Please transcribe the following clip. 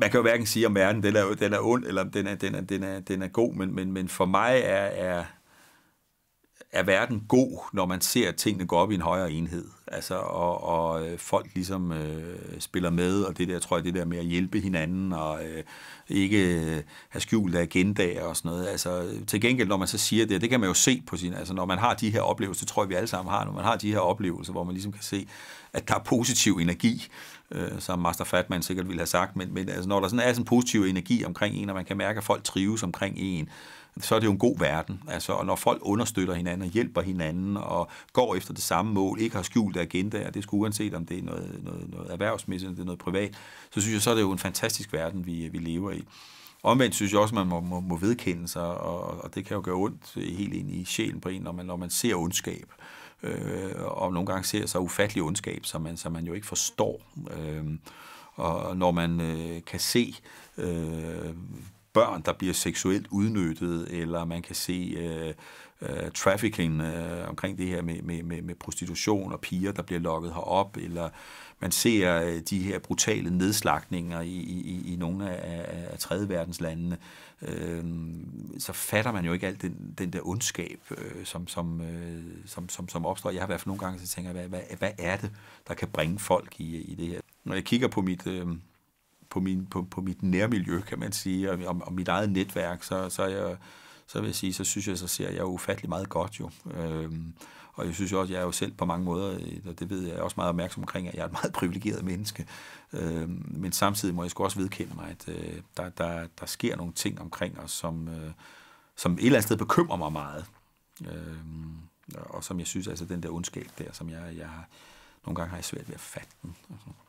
man kan jo hverken sige, om verden den er, den er ond, eller om den er, den er, den er, den er god, men, men, men for mig er, er, er verden god, når man ser, at tingene går op i en højere enhed altså, og, og øh, folk ligesom øh, spiller med, og det der, tror jeg, det der med at hjælpe hinanden, og øh, ikke øh, have skjult agendaer og sådan noget. Altså, til gengæld, når man så siger det, det kan man jo se på sin, altså når man har de her oplevelser, det tror jeg, vi alle sammen har, når man har de her oplevelser, hvor man ligesom kan se, at der er positiv energi, øh, som Master Fatman sikkert ville have sagt, men, men altså, når der sådan er sådan positiv energi omkring en, og man kan mærke, at folk trives omkring en, så er det jo en god verden. Altså, og når folk understøtter hinanden og hjælper hinanden og går efter det samme mål, ikke har skjult agenda, og det skulle uanset om det er noget, noget, noget erhvervsmæssigt, eller det er noget privat, så synes jeg, så er det jo en fantastisk verden, vi, vi lever i. Omvendt synes jeg også, at man må, må, må vedkende sig, og, og det kan jo gøre ondt helt ind i sjælen på en, når man, når man ser ondskab. Øh, og nogle gange ser så ufattelig ondskab, som man, som man jo ikke forstår. Øh, og når man øh, kan se øh, børn, der bliver seksuelt udnyttet, eller man kan se øh, øh, trafficking øh, omkring det her med, med, med, med prostitution og piger, der bliver lokket herop, eller man ser øh, de her brutale nedslagninger i, i, i i nogle af, af tredje verdens lande, øh, så fatter man jo ikke alt den, den der ondskab, øh, som, som, øh, som, som, som opstår. Jeg har i hvert fald nogle gange så tænker, hvad, hvad, hvad er det, der kan bringe folk i, i det her? Når jeg kigger på mit... Øh, på, min, på, på mit nærmiljø, kan man sige, og, og, og mit eget netværk, så, så, jeg, så vil jeg sige, så synes jeg, så ser jeg ufattelig meget godt jo. Øhm, og jeg synes også, jeg er jo selv på mange måder, øh, og det ved jeg også meget opmærksom omkring, at jeg er et meget privilegeret menneske. Øhm, men samtidig må jeg sgu også vedkende mig, at øh, der, der, der sker nogle ting omkring os, som, øh, som et eller andet sted bekymrer mig meget. Øhm, og som jeg synes, altså den der ondskab der, som jeg, jeg nogle gange har jeg svært ved at fatte den. Altså.